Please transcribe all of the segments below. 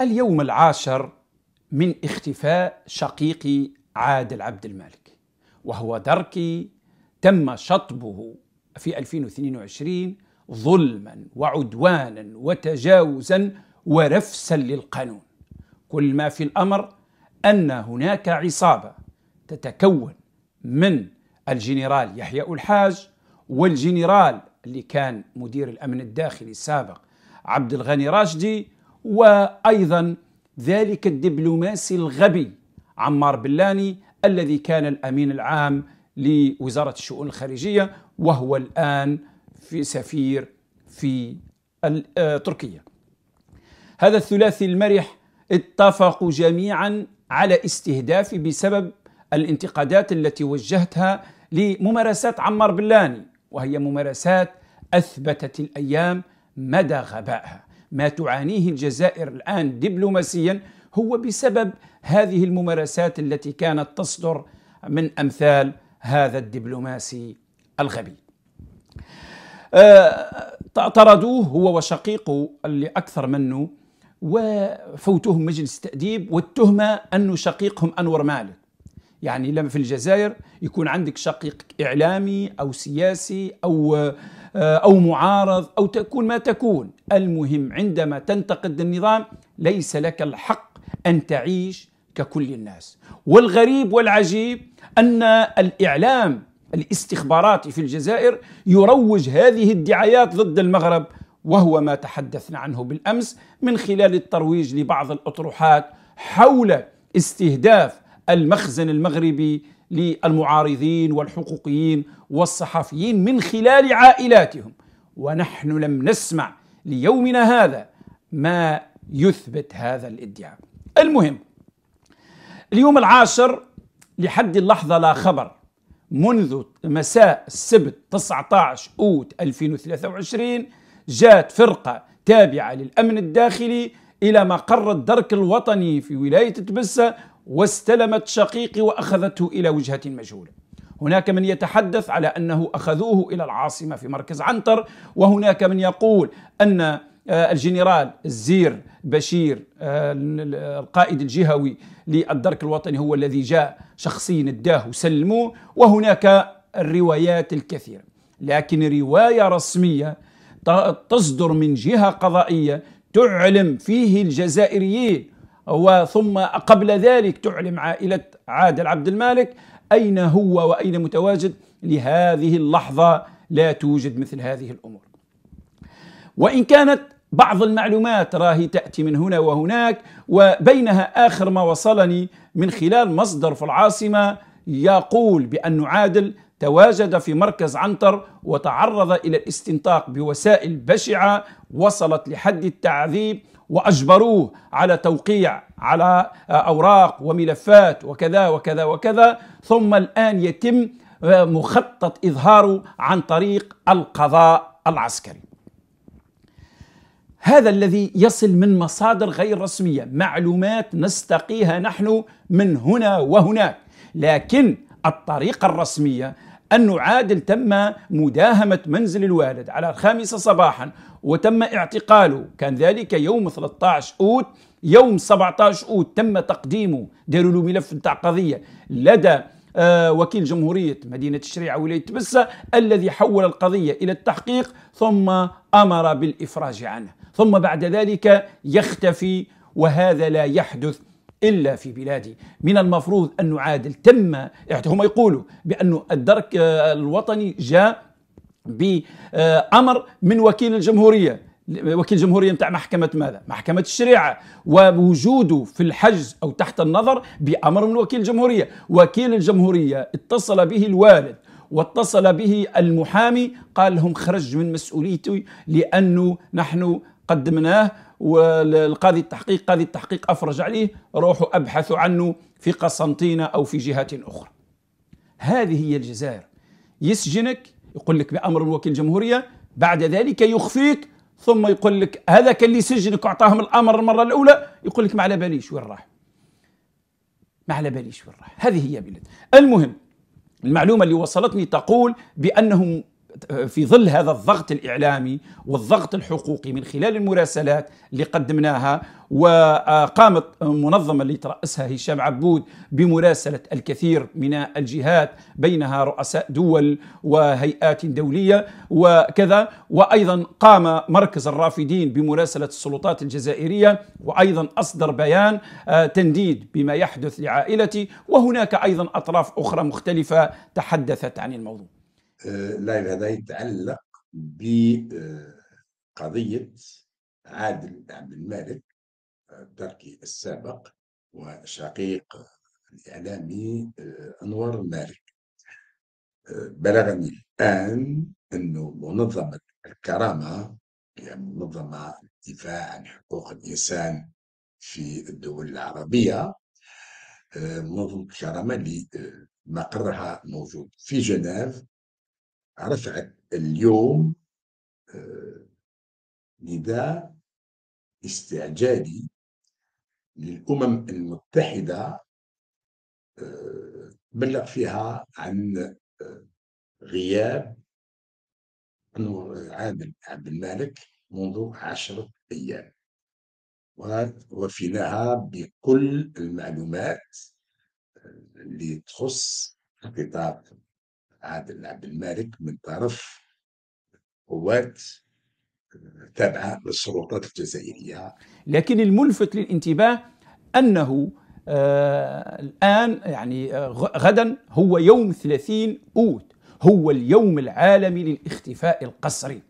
اليوم العاشر من اختفاء شقيقي عادل عبد المالك وهو دركي تم شطبه في 2022 ظلما وعدوانا وتجاوزا ورفسا للقانون كل ما في الامر ان هناك عصابه تتكون من الجنرال يحيى الحاج والجنرال اللي كان مدير الامن الداخلي السابق عبد الغني راشدي وأيضا ذلك الدبلوماسي الغبي عمار بلاني الذي كان الأمين العام لوزارة الشؤون الخارجية وهو الآن في سفير في آه، تركيا هذا الثلاثي المرح اتفقوا جميعا على استهدافي بسبب الانتقادات التي وجهتها لممارسات عمار بلاني وهي ممارسات اثبتت الايام مدى غبائها ما تعانيه الجزائر الآن دبلوماسيا هو بسبب هذه الممارسات التي كانت تصدر من أمثال هذا الدبلوماسي الغبي آه، طردوه هو وشقيقه اللي أكثر منه وفوتوهم مجلس التأديب والتهمة أنه شقيقهم أنور مالك يعني لما في الجزائر يكون عندك شقيق إعلامي أو سياسي أو آه، أو معارض أو تكون ما تكون المهم عندما تنتقد النظام ليس لك الحق أن تعيش ككل الناس والغريب والعجيب أن الإعلام الاستخباراتي في الجزائر يروج هذه الدعايات ضد المغرب وهو ما تحدثنا عنه بالامس من خلال الترويج لبعض الاطروحات حول استهداف المخزن المغربي للمعارضين والحقوقيين والصحفيين من خلال عائلاتهم ونحن لم نسمع ليومنا هذا ما يثبت هذا الادعاء المهم اليوم العاشر لحد اللحظة لا خبر منذ مساء السبت 19 أوت 2023 جاءت فرقة تابعة للأمن الداخلي إلى مقر الدرك الوطني في ولاية تبسة واستلمت شقيقي وأخذته إلى وجهة مجهولة هناك من يتحدث على أنه أخذوه إلى العاصمة في مركز عنتر وهناك من يقول أن آه، الجنرال الزير بشير آه، القائد الجهوي للدرك الوطني هو الذي جاء شخصيا اداه وسلموه وهناك الروايات الكثيرة لكن رواية رسمية تصدر من جهة قضائية تعلم فيه الجزائريين وثم قبل ذلك تعلم عائلة عادل عبد المالك أين هو وأين متواجد لهذه اللحظة لا توجد مثل هذه الأمور وإن كانت بعض المعلومات راهي تأتي من هنا وهناك وبينها آخر ما وصلني من خلال مصدر في العاصمة يقول بأن عادل تواجد في مركز عنتر وتعرض إلى الاستنطاق بوسائل بشعة وصلت لحد التعذيب وأجبروه على توقيع على أوراق وملفات وكذا وكذا وكذا ثم الآن يتم آه، مخطط إظهاره عن طريق القضاء العسكري هذا الذي يصل من مصادر غير رسمية معلومات نستقيها نحن من هنا وهناك لكن الطريقة الرسمية أنه عادل تم مداهمة منزل الوالد على الخامسة صباحا وتم اعتقاله كان ذلك يوم 13 أوت يوم 17 أوت تم تقديمه داروا له ملف نتاع قضية لدى آه وكيل جمهورية مدينة الشريعة ولاية تبسة الذي حول القضية إلى التحقيق ثم أمر بالإفراج عنه ثم بعد ذلك يختفي وهذا لا يحدث إلا في بلادي من المفروض أن نعادل تم هم يقولوا بأن الدرك آه، الوطني جاء بأمر من وكيل الجمهورية وكيل الجمهوريه نتاع محكمه ماذا؟ محكمه الشريعه ووجوده في الحجز او تحت النظر بامر من وكيل الجمهوريه، وكيل الجمهوريه اتصل به الوالد واتصل به المحامي قال لهم خرج من مسؤوليتي لانه نحن قدمناه والقاضي التحقيق قاضي التحقيق أفرج عليه روحوا أبحثوا عنه في قسنطينة أو في جهه أخرى هذه هي الجزائر يسجنك يقول لك بأمر وكيل الجمهورية بعد ذلك يخفيك ثم يقول لك هذا كان اللي سجنك واعطاهم الامر المره الاولى يقول لك ما على باليش وين راح ما على باليش وين راح هذه هي بلد المهم المعلومه اللي وصلتني تقول بانهم في ظل هذا الضغط الإعلامي والضغط الحقوقي من خلال المراسلات اللي قدمناها وقامت منظمة اللي ترأسها هشام عبود بمراسلة الكثير من الجهات بينها رؤساء دول وهيئات دولية وكذا وأيضا قام مركز الرافدين بمراسلة السلطات الجزائرية وأيضا أصدر بيان آه، تنديد بما يحدث لعائلتي وهناك أيضا أطراف أخرى مختلفة تحدثت عن الموضوع اللايف هذا يتعلق بقضية عادل عبد المالك التركي السابق وشقيق الإعلامي آه، أنور مالك آه، بلغني الآن أنه منظمة الكرامة هي منظمة الدفاع عن حقوق الإنسان في الدول العربية آه، منظمة الكرامة اللي مقرها موجود في جنيف رفعت اليوم آه، نداء استعجالي للأمم المتحدة بلغ آه، فيها عن آه، غياب أنور عادل عبد المالك منذ عشرة أيام ووفيناها بكل المعلومات اللي تخص القطاع عادل عبد المالك من طرف قوات آه، تابعة للسلطات الجزائرية آه. لكن الملفت للانتباه أنه آه الآن يعني آه، غدا هو يوم 30 أوت هو اليوم العالمي للاختفاء القسري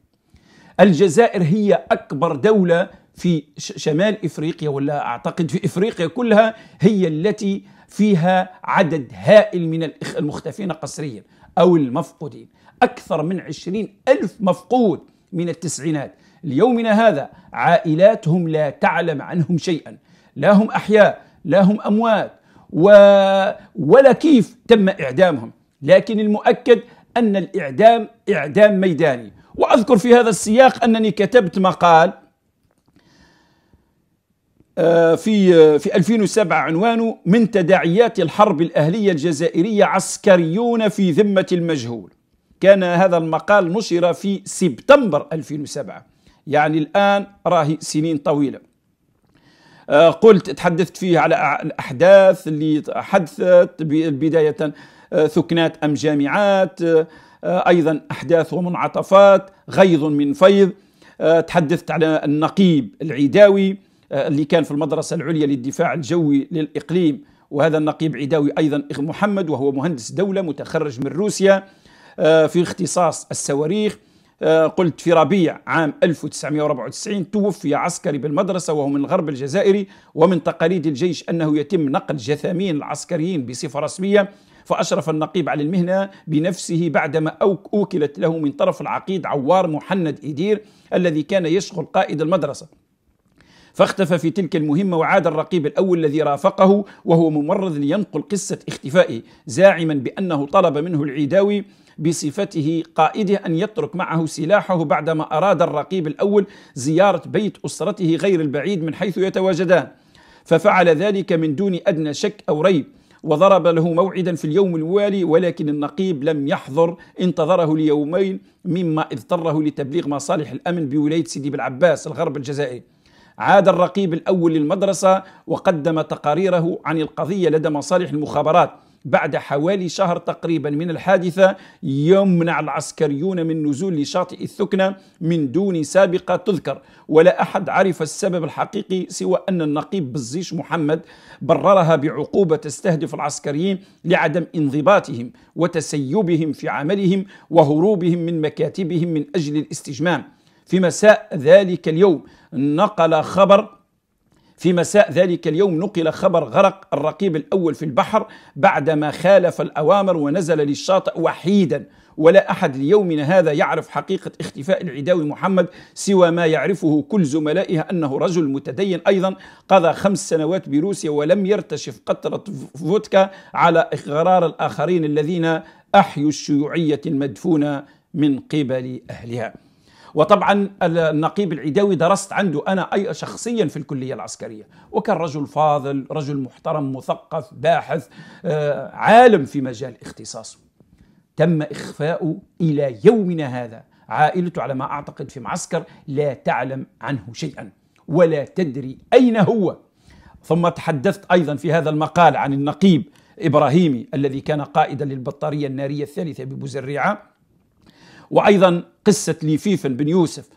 الجزائر هي أكبر دولة في شمال إفريقيا ولا أعتقد في إفريقيا كلها هي التي فيها عدد هائل من المختفين قسريا أو المفقودين أكثر من عشرين ألف مفقود من التسعينات ليومنا هذا عائلاتهم لا تعلم عنهم شيئا لا هم أحياء لا هم أموات و... ولا كيف تم إعدامهم لكن المؤكد أن الإعدام إعدام ميداني وأذكر في هذا السياق أنني كتبت مقال آه، في في 2007 عنوانه من تداعيات الحرب الأهلية الجزائرية عسكريون في ذمة المجهول كان هذا المقال نشر في سبتمبر 2007 يعني الآن راهي سنين طويلة آه، قلت تحدثت فيه على الأحداث اللي حدثت بداية آه، ثكنات أم جامعات أيضا أحداث ومنعطفات غيظ من فيض تحدثت على النقيب العداوي آه، اللي كان في المدرسة العليا للدفاع الجوي للإقليم وهذا النقيب عداوي أيضا محمد وهو مهندس دولة متخرج من روسيا آه، في اختصاص الصواريخ آه، قلت في ربيع عام 1994 توفي عسكري بالمدرسة وهو من الغرب الجزائري ومن تقاليد الجيش أنه يتم نقل جثامين العسكريين بصفة رسمية فأشرف النقيب على المهنة بنفسه بعدما أوكلت له من طرف العقيد عوار محند إدير الذي كان يشغل قائد المدرسة فاختفى في تلك المهمة وعاد الرقيب الأول الذي رافقه وهو ممرض لينقل قصة اختفائه زاعما بأنه طلب منه العيداوي بصفته قائده أن يترك معه سلاحه بعدما أراد الرقيب الأول زيارة بيت أسرته غير البعيد من حيث يتواجدان ففعل ذلك من دون أدنى شك أو ريب وضرب له موعدا في اليوم الوالي ولكن النقيب لم يحضر انتظره ليومين مما اضطره لتبليغ مصالح الأمن بولاية سيدي بالعباس الغرب الجزائري عاد الرقيب الأول للمدرسة وقدم تقاريره عن القضية لدى مصالح المخابرات بعد حوالي شهر تقريبا من الحادثة يمنع العسكريون من نزول لشاطئ الثكنة من دون سابقة تذكر ولا أحد عرف السبب الحقيقي سوى أن النقيب بزيش محمد بررها بعقوبة تستهدف العسكريين لعدم انضباطهم وتسيبهم في عملهم وهروبهم من مكاتبهم من أجل الاستجمام في مساء ذلك اليوم نقل خبر في مساء ذلك اليوم نقل خبر غرق الرقيب الأول في البحر بعدما خالف الأوامر ونزل للشاطئ وحيدا ولا أحد ليومنا هذا يعرف حقيقة اختفاء العداوي محمد سوى ما يعرفه كل زملائها أنه رجل متدين أيضا قضى خمس سنوات بروسيا ولم يرتشف قطرة فودكا على إغرار الآخرين الذين أحيوا الشيوعية المدفونة من قبل أهلها وطبعا النقيب العداوي درست عنده أنا أي شخصيا في الكلية العسكرية وكان رجل فاضل رجل محترم مثقف باحث آه، عالم في مجال اختصاصه تم إخفاؤه إلى يومنا هذا عائلته على ما أعتقد في معسكر لا تعلم عنه شيئا ولا تدري أين هو ثم تحدثت أيضا في هذا المقال عن النقيب إبراهيمي الذي كان قائدا للبطارية النارية الثالثة ببوزريعة وأيضا قصة ليفيفل بن يوسف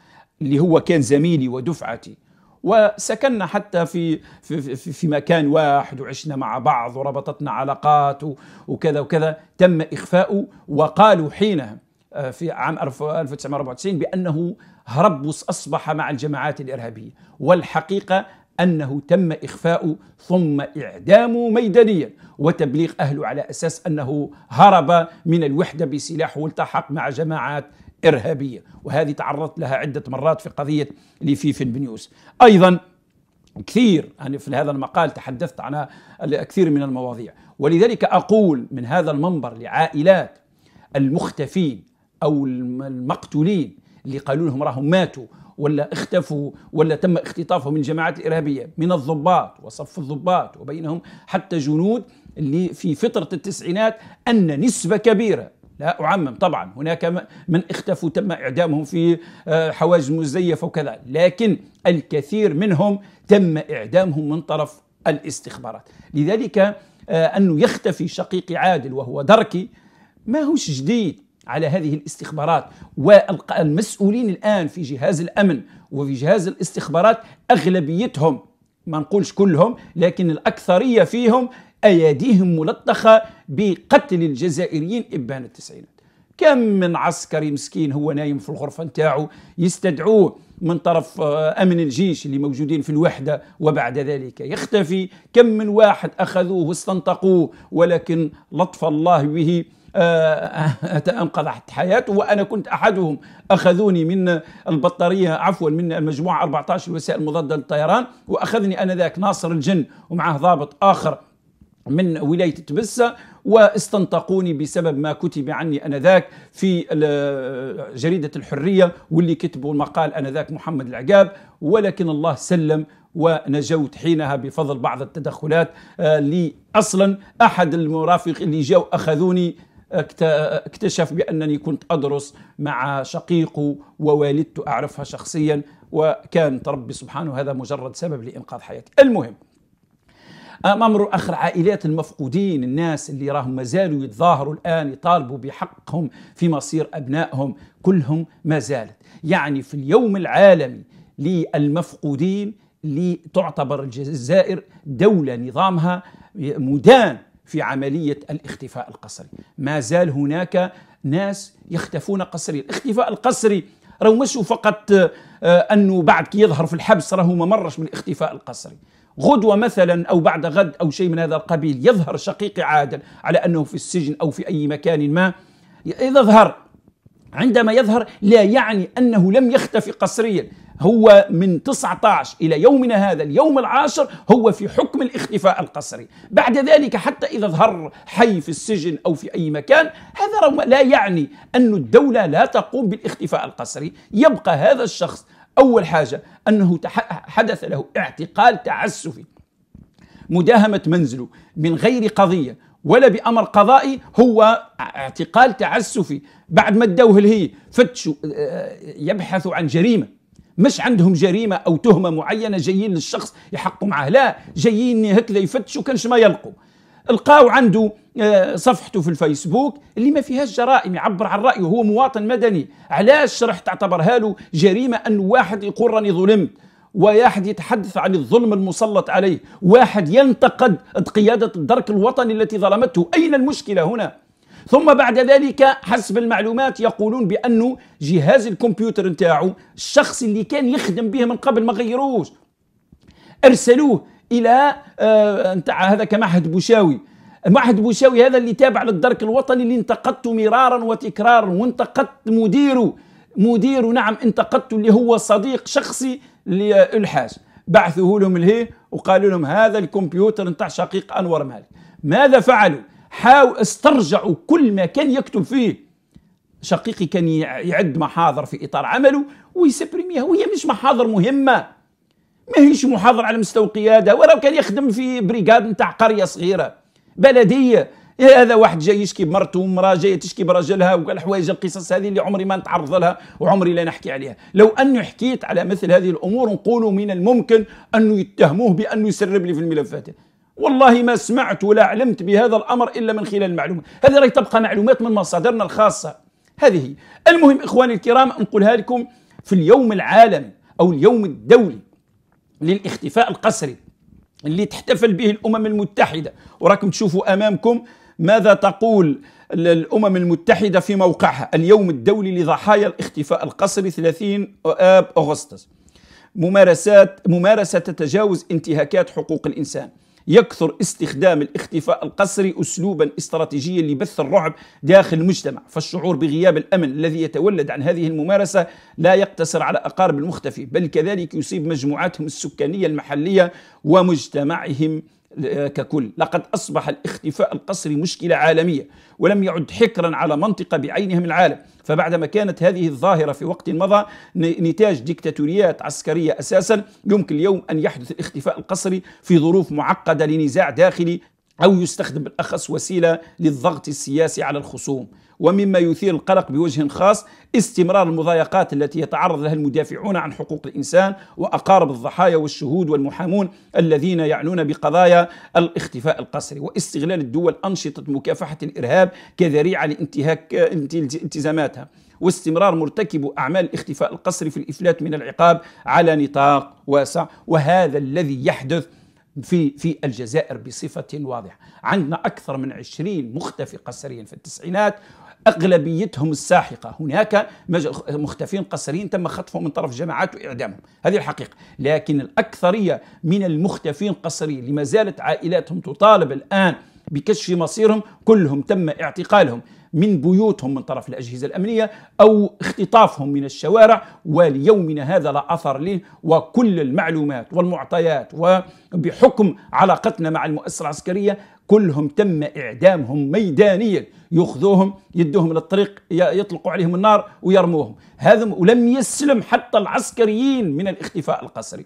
اللي هو كان زميلي ودفعتي وسكننا حتى في في, في, في مكان واحد وعشنا مع بعض وربطتنا علاقات وكذا وكذا تم إخفاؤه وقالوا حينها آه، في عام 1994 بأنه هرب أصبح مع الجماعات الإرهابية والحقيقة أنه تم إخفاؤه ثم إعدامه ميدانيا وتبليغ أهله على أساس أنه هرب من الوحدة بسلاح والتحق مع جماعات إرهابية وهذه تعرضت لها عدة مرات في قضية لفيف بنيوس أيضا كثير يعني في هذا المقال تحدثت عن كثير من المواضيع ولذلك أقول من هذا المنبر لعائلات المختفين أو المقتولين اللي قالوا لهم راهم ماتوا ولا اختفوا ولا تم اختطافهم من جماعات الإرهابية من الضباط وصف الضباط وبينهم حتى جنود اللي في فترة التسعينات أن نسبة كبيرة لا أعمم طبعا هناك من اختفوا تم إعدامهم في آه، حواجز مزيفة وكذا لكن الكثير منهم تم إعدامهم من طرف الاستخبارات لذلك آه، أنه يختفي شقيقي عادل وهو دركي ما هوش جديد على هذه الاستخبارات والمسؤولين الآن في جهاز الأمن وفي جهاز الاستخبارات أغلبيتهم ما نقولش كلهم لكن الأكثرية فيهم أيديهم ملطخة بقتل الجزائريين إبان التسعينات كم من عسكري مسكين هو نايم في الغرفة نتاعه يستدعوه من طرف آه، أمن الجيش اللي موجودين في الوحدة وبعد ذلك يختفي كم من واحد أخذوه واستنطقوه ولكن لطف الله به آه، أنقذ حياته وأنا كنت أحدهم أخذوني من البطارية عفوا من المجموعة 14 وسائل مضادة للطيران وأخذني أنا ذاك ناصر الجن ومعه ضابط آخر من ولاية تبسه واستنطقوني بسبب ما كتب عني أنذاك في جريدة الحرية واللي كتبوا المقال أنذاك محمد العقاب ولكن الله سلم ونجوت حينها بفضل بعض التدخلات آه، لي أصلا أحد المرافق اللي جاوا أخذوني اكتشف بأنني كنت أدرس مع شقيقه ووالدته أعرفها شخصيا وكان ربي سبحانه هذا مجرد سبب لإنقاذ حياتي المهم امام اخر عائلات المفقودين الناس اللي راهم مازالوا يتظاهروا الان يطالبوا بحقهم في مصير ابنائهم كلهم ما زالت يعني في اليوم العالمي للمفقودين اللي تعتبر الجزائر دولة نظامها مدان في عملية الاختفاء القسري ما زال هناك ناس يختفون قسريا الاختفاء القسري راهو مش فقط آه، أنه بعد كي يظهر في الحبس راهو ما مرش من الاختفاء القسري غدوة مثلا أو بعد غد أو شيء من هذا القبيل يظهر شقيقي عادل على أنه في السجن أو في أي مكان ما إذا ظهر عندما يظهر لا يعني أنه لم يختفي قسريا هو من 19 إلى يومنا هذا اليوم العاشر هو في حكم الاختفاء القسري بعد ذلك حتى إذا ظهر حي في السجن أو في أي مكان هذا لا يعني أن الدولة لا تقوم بالاختفاء القسري يبقى هذا الشخص أول حاجة أنه حدث له اعتقال تعسفي مداهمة منزله من غير قضية ولا بأمر قضائي هو اعتقال تعسفي بعد ما ادوه هي فتشوا آه، يبحثوا عن جريمة مش عندهم جريمة أو تهمة معينة جايين للشخص يحقوا معاه لا جايين هكذا يفتشوا كانش ما يلقوا القاو عنده آه، صفحته في الفيسبوك اللي ما فيهاش جرائم يعبر عن رايه هو مواطن مدني علاش راح تعتبرها له جريمه ان واحد يقول راني ظلمت واحد يتحدث عن الظلم المسلط عليه واحد ينتقد قياده الدرك الوطني التي ظلمته اين المشكله هنا ثم بعد ذلك حسب المعلومات يقولون بانه جهاز الكمبيوتر نتاعو الشخص اللي كان يخدم به من قبل ما غيروش ارسلوه الى آه، نتاع هذاك معهد بوشاوي معهد بوشاوي هذا اللي تابع للدرك الوطني اللي انتقدته مرارا وتكرارا وانتقدت مديره مديره نعم انتقدته اللي هو صديق شخصي للحاج بعثوه لهم الهي وقالوا لهم هذا الكمبيوتر نتاع شقيق انور مالك ماذا فعلوا حاو استرجعوا كل ما كان يكتب فيه شقيقي كان يعد محاضر في اطار عمله ويسبريميها وهي مش محاضر مهمه ما هيش محاضر على مستوى قياده وراه كان يخدم في بريغاد نتاع قريه صغيره بلديه إيه هذا واحد جاي يشكي بمرته ومراه جايه تشكي براجلها وقال حوايج القصص هذه اللي عمري ما نتعرض لها وعمري لا نحكي عليها لو اني حكيت على مثل هذه الامور نقولوا من الممكن انه يتهموه بانه يسرب لي في الملفات والله ما سمعت ولا علمت بهذا الامر الا من خلال المعلومه هذه راهي تبقى معلومات من مصادرنا الخاصه هذه المهم اخواني الكرام نقولها لكم في اليوم العالمي او اليوم الدولي للاختفاء القسري اللي تحتفل به الامم المتحده وراكم تشوفوا امامكم ماذا تقول الامم المتحده في موقعها اليوم الدولي لضحايا الاختفاء القسري 30 اب اغسطس ممارسات ممارسه تتجاوز انتهاكات حقوق الانسان يكثر استخدام الاختفاء القسري اسلوبا استراتيجيا لبث الرعب داخل المجتمع فالشعور بغياب الامن الذي يتولد عن هذه الممارسه لا يقتصر على اقارب المختفي بل كذلك يصيب مجموعاتهم السكانيه المحليه ومجتمعهم آه، ككل لقد أصبح الاختفاء القصري مشكلة عالمية ولم يعد حكرا على منطقة بعينها من العالم فبعدما كانت هذه الظاهرة في وقت مضى نتاج ديكتاتوريات عسكرية أساسا يمكن اليوم أن يحدث الاختفاء القصري في ظروف معقدة لنزاع داخلي أو يستخدم بالأخص وسيلة للضغط السياسي على الخصوم ومما يثير القلق بوجه خاص استمرار المضايقات التي يتعرض لها المدافعون عن حقوق الإنسان وأقارب الضحايا والشهود والمحامون الذين يعنون بقضايا الاختفاء القسري واستغلال الدول أنشطة مكافحة الإرهاب كذريعة لانتهاك التزاماتها واستمرار مرتكب أعمال الاختفاء القسري في الإفلات من العقاب على نطاق واسع وهذا الذي يحدث في في الجزائر بصفة واضحة عندنا أكثر من عشرين مختفي قسريا في التسعينات أغلبيتهم الساحقة هناك مختفين قسريين تم خطفهم من طرف جماعات وإعدامهم هذه الحقيقة لكن الأكثرية من المختفين قسريين اللي ما زالت عائلاتهم تطالب الآن بكشف مصيرهم كلهم تم اعتقالهم من بيوتهم من طرف الأجهزة الأمنية أو اختطافهم من الشوارع وليومنا هذا لا أثر له وكل المعلومات والمعطيات وبحكم علاقتنا مع المؤسسة العسكرية كلهم تم إعدامهم ميدانيا يأخذوهم يدوهم للطريق يطلقوا عليهم النار ويرموهم هذا ولم يسلم حتى العسكريين من الاختفاء القسري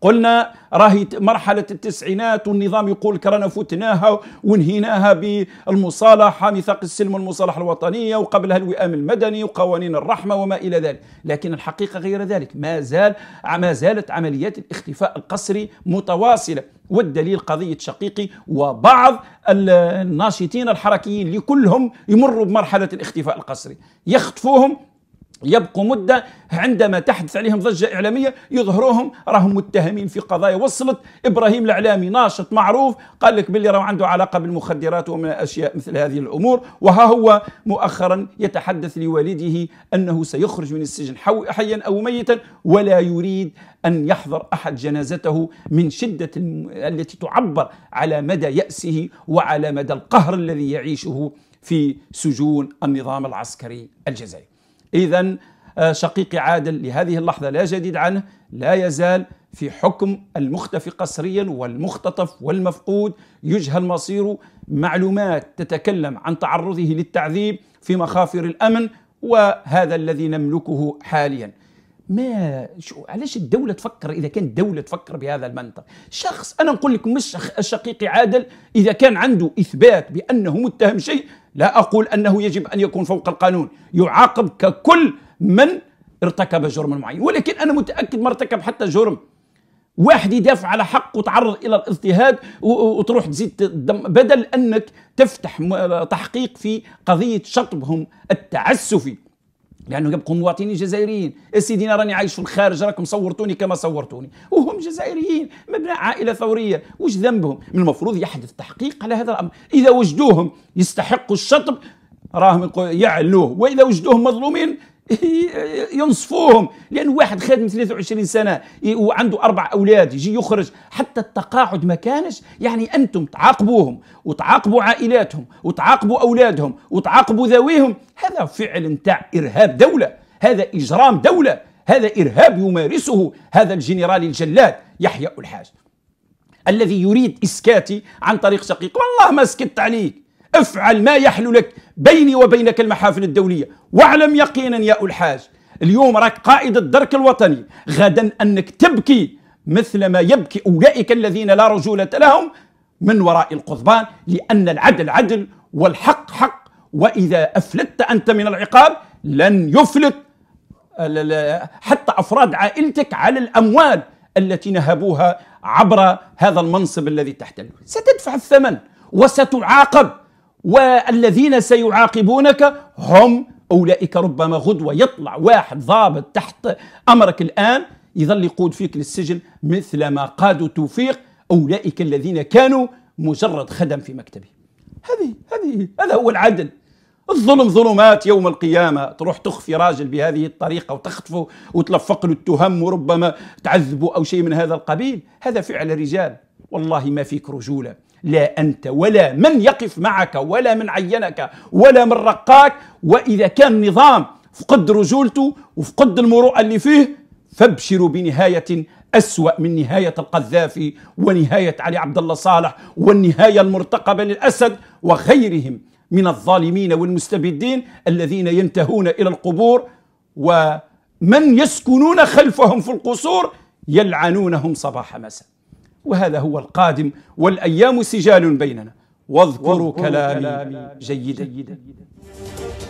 قلنا راهي مرحلة التسعينات والنظام يقول كرنا رانا فتناها وانهيناها بالمصالحة ميثاق السلم والمصالحة الوطنية وقبلها الوئام المدني وقوانين الرحمة وما إلى ذلك لكن الحقيقة غير ذلك ما, زال ما زالت عمليات الاختفاء القسري متواصلة والدليل قضية شقيقي وبعض الناشطين الحركيين اللي كلهم يمروا بمرحلة الاختفاء القسري يخطفوهم يبقوا مدة عندما تحدث عليهم ضجة إعلامية يظهروهم راهم متهمين في قضايا وصلت إبراهيم الأعلامي ناشط معروف قال لك باللي راه عنده علاقة بالمخدرات وما أشياء مثل هذه الأمور وها هو مؤخرا يتحدث لوالده أنه سيخرج من السجن حيا أو ميتا ولا يريد أن يحضر أحد جنازته من شدة التي تعبر على مدى يأسه وعلى مدى القهر الذي يعيشه في سجون النظام العسكري الجزائري إذا آه، شقيقي عادل لهذه اللحظة لا جديد عنه لا يزال في حكم المختفي قسريا والمختطف والمفقود يجهل مصيره معلومات تتكلم عن تعرضه للتعذيب في مخافر الأمن وهذا الذي نملكه حاليا ما شو علاش الدولة تفكر إذا كان الدولة تفكر بهذا المنطق شخص أنا نقول لكم مش الشقيقي عادل إذا كان عنده إثبات بأنه متهم شيء لا أقول أنه يجب أن يكون فوق القانون يعاقب ككل من ارتكب جرما معين ولكن أنا متأكد ما ارتكب حتى جرم واحد يدافع على حق وتعرض الى الاضطهاد وتروح تزيد الدم بدل انك تفتح تحقيق في قضيه شطبهم التعسفي لانه يبقوا مواطنين جزائريين سيدي انا راني عايش في الخارج راكم صورتوني كما صورتوني وهم جزائريين مبنى عائله ثوريه وش ذنبهم من المفروض يحدث تحقيق على هذا الامر اذا وجدوهم يستحقوا الشطب راهم يعلوه واذا وجدوهم مظلومين ينصفوهم لان واحد خادم 23 سنه وعنده اربع اولاد يجي يخرج حتى التقاعد ما كانش يعني انتم تعاقبوهم وتعاقبوا عائلاتهم وتعاقبوا اولادهم وتعاقبوا ذويهم هذا فعل نتاع ارهاب دوله هذا اجرام دوله هذا ارهاب يمارسه هذا الجنرال الجلاد يحيى الحاج الذي يريد اسكاتي عن طريق شقيق والله ما سكت عليك افعل ما يحلو لك بيني وبينك المحافل الدولية واعلم يقينا يا الحاج اليوم راك قائد الدرك الوطني غدا أنك تبكي مثل ما يبكي أولئك الذين لا رجولة لهم من وراء القضبان لأن العدل عدل والحق حق وإذا أفلت أنت من العقاب لن يفلت حتى أفراد عائلتك على الأموال التي نهبوها عبر هذا المنصب الذي تحتله ستدفع الثمن وستعاقب والذين سيعاقبونك هم أولئك ربما غدوة يطلع واحد ضابط تحت أمرك الآن يظل يقود فيك للسجن مثل ما قادوا توفيق أولئك الذين كانوا مجرد خدم في مكتبه هذه هذه هذا هو العدل الظلم ظلمات يوم القيامة تروح تخفي راجل بهذه الطريقة وتخطفه وتلفق له التهم وربما تعذبه أو شيء من هذا القبيل هذا فعل رجال والله ما فيك رجولة لا أنت ولا من يقف معك ولا من عينك ولا من رقاك وإذا كان نظام فقد رجولته وفقد المروءة اللي فيه فابشروا بنهاية أسوأ من نهاية القذافي ونهاية علي عبد الله صالح والنهاية المرتقبة للأسد وغيرهم من الظالمين والمستبدين الذين ينتهون إلى القبور ومن يسكنون خلفهم في القصور يلعنونهم صباح مساء وهذا هو القادم والأيام سجال بيننا واذكروا كلامي جيدا, جيداً.